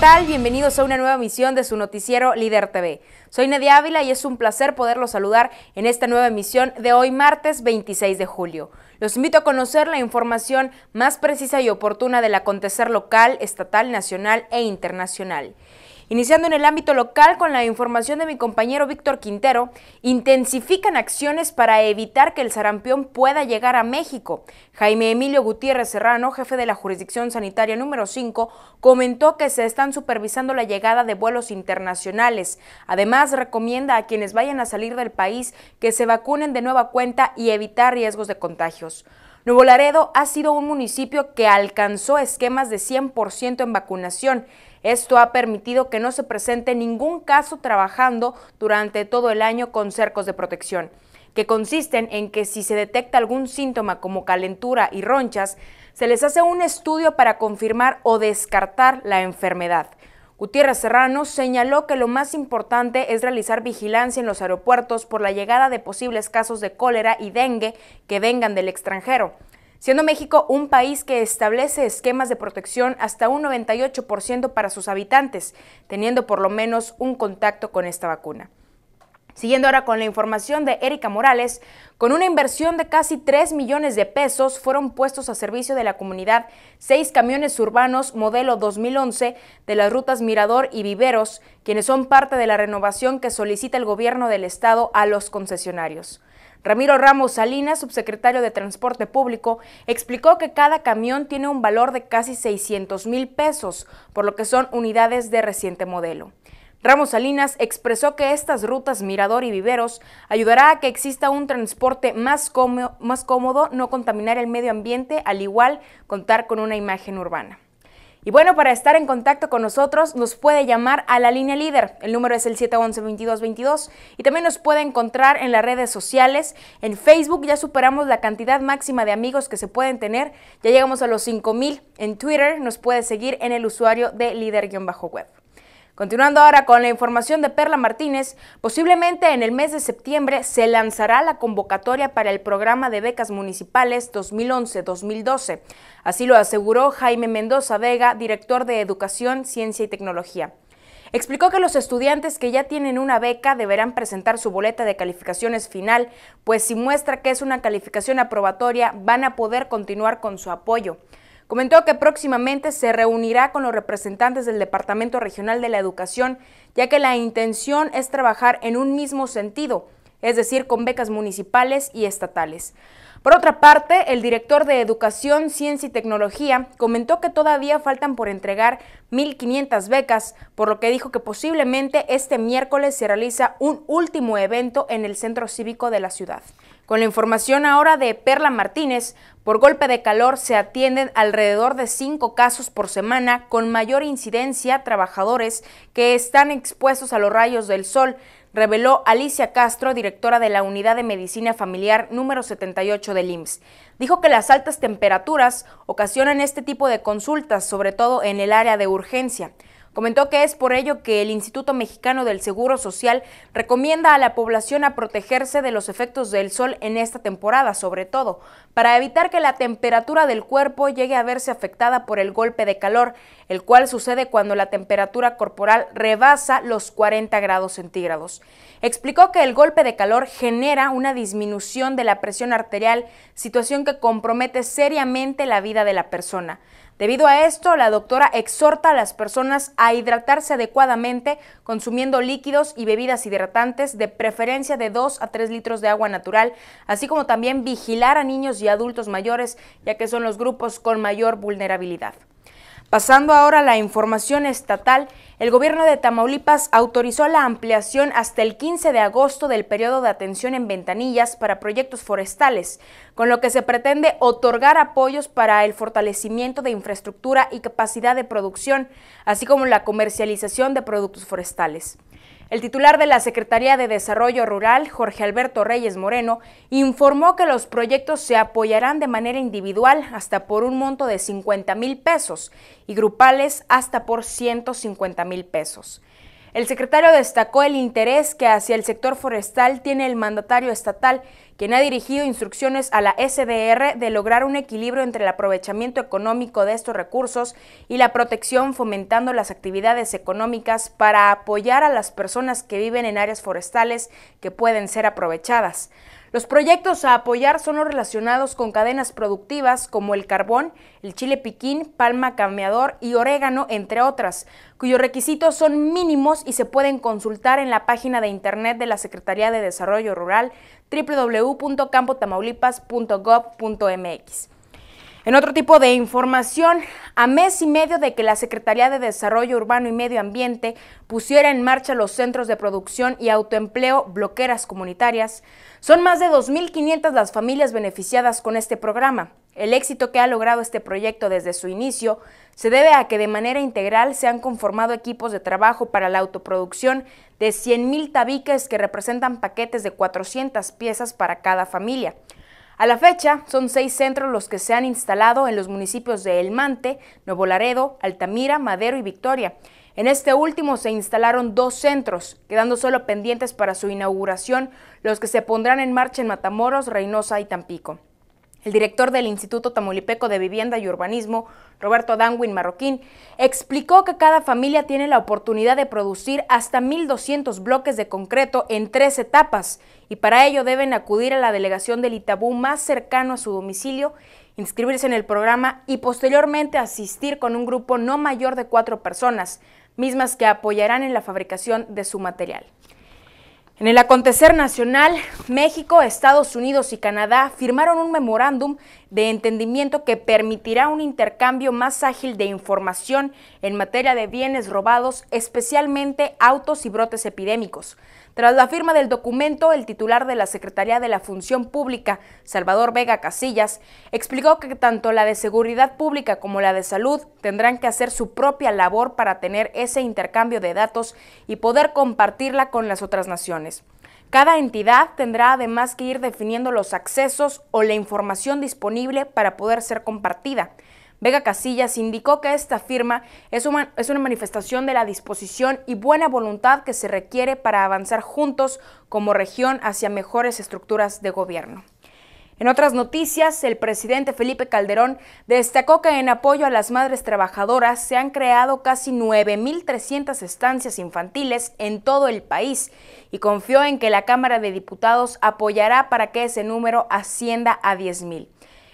tal? Bienvenidos a una nueva emisión de su noticiero Líder TV. Soy Nadia Ávila y es un placer poderlos saludar en esta nueva emisión de hoy martes 26 de julio. Los invito a conocer la información más precisa y oportuna del acontecer local, estatal, nacional e internacional. Iniciando en el ámbito local con la información de mi compañero Víctor Quintero, intensifican acciones para evitar que el sarampión pueda llegar a México. Jaime Emilio Gutiérrez Serrano, jefe de la jurisdicción sanitaria número 5, comentó que se están supervisando la llegada de vuelos internacionales. Además, recomienda a quienes vayan a salir del país que se vacunen de nueva cuenta y evitar riesgos de contagios. Nuevo Laredo ha sido un municipio que alcanzó esquemas de 100% en vacunación. Esto ha permitido que no se presente ningún caso trabajando durante todo el año con cercos de protección, que consisten en que si se detecta algún síntoma como calentura y ronchas, se les hace un estudio para confirmar o descartar la enfermedad. Gutiérrez Serrano señaló que lo más importante es realizar vigilancia en los aeropuertos por la llegada de posibles casos de cólera y dengue que vengan del extranjero siendo México un país que establece esquemas de protección hasta un 98% para sus habitantes, teniendo por lo menos un contacto con esta vacuna. Siguiendo ahora con la información de Erika Morales, con una inversión de casi 3 millones de pesos fueron puestos a servicio de la comunidad seis camiones urbanos modelo 2011 de las rutas Mirador y Viveros, quienes son parte de la renovación que solicita el gobierno del estado a los concesionarios. Ramiro Ramos Salinas, subsecretario de Transporte Público, explicó que cada camión tiene un valor de casi 600 mil pesos, por lo que son unidades de reciente modelo. Ramos Salinas expresó que estas rutas Mirador y Viveros ayudará a que exista un transporte más, cómodo, más cómodo no contaminar el medio ambiente, al igual contar con una imagen urbana. Y bueno, para estar en contacto con nosotros nos puede llamar a la línea líder. El número es el 711-2222 y también nos puede encontrar en las redes sociales. En Facebook ya superamos la cantidad máxima de amigos que se pueden tener. Ya llegamos a los 5000. En Twitter nos puede seguir en el usuario de líder-web. Continuando ahora con la información de Perla Martínez, posiblemente en el mes de septiembre se lanzará la convocatoria para el programa de becas municipales 2011-2012. Así lo aseguró Jaime Mendoza Vega, director de Educación, Ciencia y Tecnología. Explicó que los estudiantes que ya tienen una beca deberán presentar su boleta de calificaciones final, pues si muestra que es una calificación aprobatoria van a poder continuar con su apoyo. Comentó que próximamente se reunirá con los representantes del Departamento Regional de la Educación, ya que la intención es trabajar en un mismo sentido, es decir, con becas municipales y estatales. Por otra parte, el director de Educación, Ciencia y Tecnología comentó que todavía faltan por entregar 1.500 becas, por lo que dijo que posiblemente este miércoles se realiza un último evento en el centro cívico de la ciudad. Con la información ahora de Perla Martínez, por golpe de calor se atienden alrededor de cinco casos por semana con mayor incidencia trabajadores que están expuestos a los rayos del sol, reveló Alicia Castro, directora de la Unidad de Medicina Familiar número 78 del IMSS. Dijo que las altas temperaturas ocasionan este tipo de consultas, sobre todo en el área de urgencia. Comentó que es por ello que el Instituto Mexicano del Seguro Social recomienda a la población a protegerse de los efectos del sol en esta temporada, sobre todo, para evitar que la temperatura del cuerpo llegue a verse afectada por el golpe de calor, el cual sucede cuando la temperatura corporal rebasa los 40 grados centígrados. Explicó que el golpe de calor genera una disminución de la presión arterial, situación que compromete seriamente la vida de la persona. Debido a esto, la doctora exhorta a las personas a hidratarse adecuadamente consumiendo líquidos y bebidas hidratantes de preferencia de 2 a 3 litros de agua natural, así como también vigilar a niños y adultos mayores, ya que son los grupos con mayor vulnerabilidad. Pasando ahora a la información estatal, el gobierno de Tamaulipas autorizó la ampliación hasta el 15 de agosto del periodo de atención en ventanillas para proyectos forestales, con lo que se pretende otorgar apoyos para el fortalecimiento de infraestructura y capacidad de producción, así como la comercialización de productos forestales. El titular de la Secretaría de Desarrollo Rural, Jorge Alberto Reyes Moreno, informó que los proyectos se apoyarán de manera individual hasta por un monto de 50 mil pesos y grupales hasta por 150 mil pesos. El secretario destacó el interés que hacia el sector forestal tiene el mandatario estatal, quien ha dirigido instrucciones a la SDR de lograr un equilibrio entre el aprovechamiento económico de estos recursos y la protección fomentando las actividades económicas para apoyar a las personas que viven en áreas forestales que pueden ser aprovechadas. Los proyectos a apoyar son los relacionados con cadenas productivas como el carbón, el chile piquín, palma cambiador y orégano, entre otras, cuyos requisitos son mínimos y se pueden consultar en la página de internet de la Secretaría de Desarrollo Rural www.campotamaulipas.gov.mx. En otro tipo de información, a mes y medio de que la Secretaría de Desarrollo Urbano y Medio Ambiente pusiera en marcha los centros de producción y autoempleo bloqueras comunitarias, son más de 2.500 las familias beneficiadas con este programa. El éxito que ha logrado este proyecto desde su inicio se debe a que de manera integral se han conformado equipos de trabajo para la autoproducción de 100.000 tabiques que representan paquetes de 400 piezas para cada familia. A la fecha, son seis centros los que se han instalado en los municipios de El Mante, Nuevo Laredo, Altamira, Madero y Victoria. En este último se instalaron dos centros, quedando solo pendientes para su inauguración los que se pondrán en marcha en Matamoros, Reynosa y Tampico. El director del Instituto Tamulipeco de Vivienda y Urbanismo, Roberto Danwin Marroquín, explicó que cada familia tiene la oportunidad de producir hasta 1.200 bloques de concreto en tres etapas y para ello deben acudir a la delegación del Itabú más cercano a su domicilio, inscribirse en el programa y posteriormente asistir con un grupo no mayor de cuatro personas, mismas que apoyarán en la fabricación de su material. En el acontecer nacional, México, Estados Unidos y Canadá firmaron un memorándum de entendimiento que permitirá un intercambio más ágil de información en materia de bienes robados, especialmente autos y brotes epidémicos. Tras la firma del documento, el titular de la Secretaría de la Función Pública, Salvador Vega Casillas, explicó que tanto la de Seguridad Pública como la de Salud tendrán que hacer su propia labor para tener ese intercambio de datos y poder compartirla con las otras naciones. Cada entidad tendrá además que ir definiendo los accesos o la información disponible para poder ser compartida. Vega Casillas indicó que esta firma es una, es una manifestación de la disposición y buena voluntad que se requiere para avanzar juntos como región hacia mejores estructuras de gobierno. En otras noticias, el presidente Felipe Calderón destacó que en apoyo a las madres trabajadoras se han creado casi 9.300 estancias infantiles en todo el país y confió en que la Cámara de Diputados apoyará para que ese número ascienda a 10.000.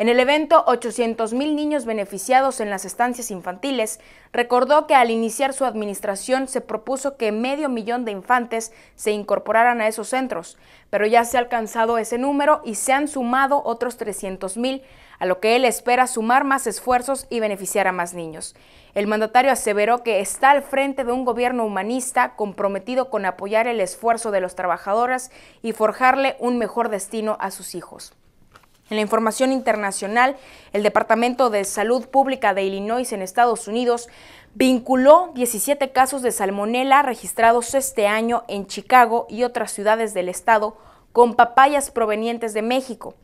En el evento, 800.000 niños beneficiados en las estancias infantiles recordó que al iniciar su administración se propuso que medio millón de infantes se incorporaran a esos centros, pero ya se ha alcanzado ese número y se han sumado otros 300.000, a lo que él espera sumar más esfuerzos y beneficiar a más niños. El mandatario aseveró que está al frente de un gobierno humanista comprometido con apoyar el esfuerzo de los trabajadores y forjarle un mejor destino a sus hijos. En la información internacional, el Departamento de Salud Pública de Illinois en Estados Unidos vinculó 17 casos de salmonela registrados este año en Chicago y otras ciudades del estado con papayas provenientes de México.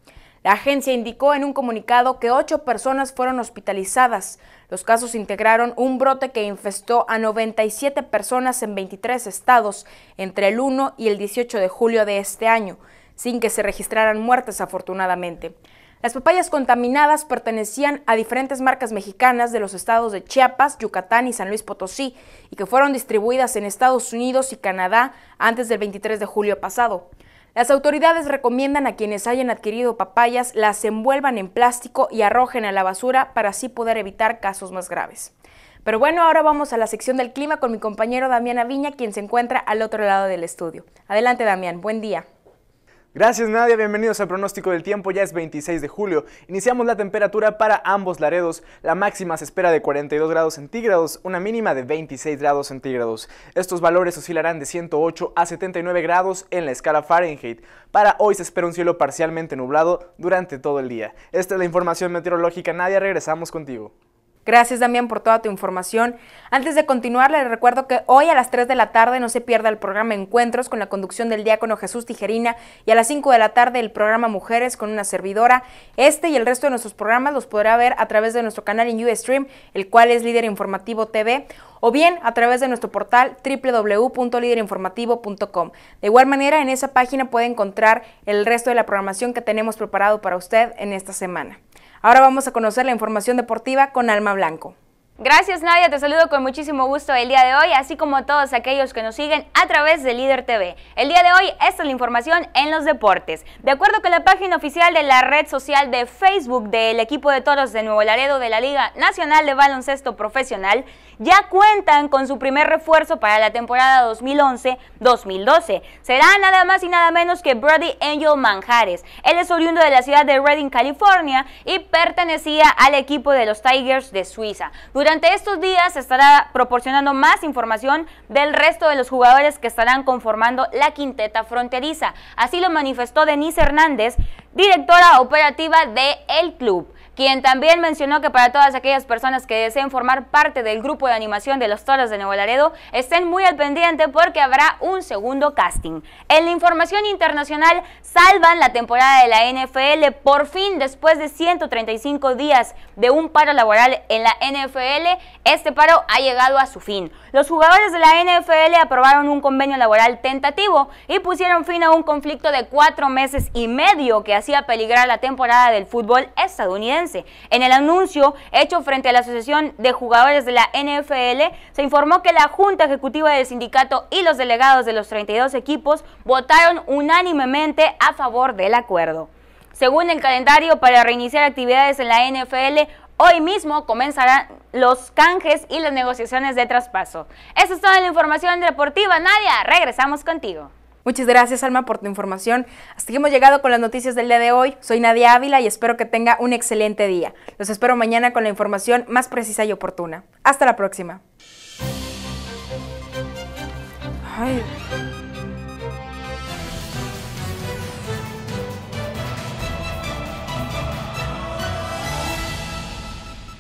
La agencia indicó en un comunicado que ocho personas fueron hospitalizadas. Los casos integraron un brote que infestó a 97 personas en 23 estados entre el 1 y el 18 de julio de este año sin que se registraran muertes afortunadamente. Las papayas contaminadas pertenecían a diferentes marcas mexicanas de los estados de Chiapas, Yucatán y San Luis Potosí, y que fueron distribuidas en Estados Unidos y Canadá antes del 23 de julio pasado. Las autoridades recomiendan a quienes hayan adquirido papayas las envuelvan en plástico y arrojen a la basura para así poder evitar casos más graves. Pero bueno, ahora vamos a la sección del clima con mi compañero Damián Aviña, quien se encuentra al otro lado del estudio. Adelante, Damián, buen día. Gracias Nadia, bienvenidos al pronóstico del tiempo, ya es 26 de julio. Iniciamos la temperatura para ambos laredos, la máxima se espera de 42 grados centígrados, una mínima de 26 grados centígrados. Estos valores oscilarán de 108 a 79 grados en la escala Fahrenheit. Para hoy se espera un cielo parcialmente nublado durante todo el día. Esta es la información meteorológica Nadia, regresamos contigo. Gracias Damián por toda tu información. Antes de continuar, les recuerdo que hoy a las 3 de la tarde no se pierda el programa Encuentros con la conducción del diácono Jesús Tijerina y a las 5 de la tarde el programa Mujeres con una servidora. Este y el resto de nuestros programas los podrá ver a través de nuestro canal en Ustream, el cual es Líder Informativo TV, o bien a través de nuestro portal www.liderinformativo.com. De igual manera, en esa página puede encontrar el resto de la programación que tenemos preparado para usted en esta semana. Ahora vamos a conocer la información deportiva con Alma Blanco. Gracias Nadia, te saludo con muchísimo gusto el día de hoy, así como todos aquellos que nos siguen a través de Líder TV. El día de hoy, esta es la información en los deportes. De acuerdo con la página oficial de la red social de Facebook del equipo de toros de Nuevo Laredo de la Liga Nacional de Baloncesto Profesional, ya cuentan con su primer refuerzo para la temporada 2011-2012. Será nada más y nada menos que Brody Angel Manjares. Él es oriundo de la ciudad de Redding, California y pertenecía al equipo de los Tigers de Suiza. Durante estos días se estará proporcionando más información del resto de los jugadores que estarán conformando la quinteta fronteriza. Así lo manifestó Denise Hernández, directora operativa de El Club quien también mencionó que para todas aquellas personas que deseen formar parte del grupo de animación de los Toros de Nuevo Laredo, estén muy al pendiente porque habrá un segundo casting. En la información internacional, salvan la temporada de la NFL por fin después de 135 días de un paro laboral en la NFL, este paro ha llegado a su fin. Los jugadores de la NFL aprobaron un convenio laboral tentativo y pusieron fin a un conflicto de cuatro meses y medio que hacía peligrar la temporada del fútbol estadounidense en el anuncio hecho frente a la Asociación de Jugadores de la NFL, se informó que la Junta Ejecutiva del sindicato y los delegados de los 32 equipos votaron unánimemente a favor del acuerdo. Según el calendario para reiniciar actividades en la NFL, Hoy mismo comenzarán los canjes y las negociaciones de traspaso. Esa es toda la información deportiva. Nadia, regresamos contigo. Muchas gracias, Alma, por tu información. Hasta aquí hemos llegado con las noticias del día de hoy. Soy Nadia Ávila y espero que tenga un excelente día. Los espero mañana con la información más precisa y oportuna. Hasta la próxima.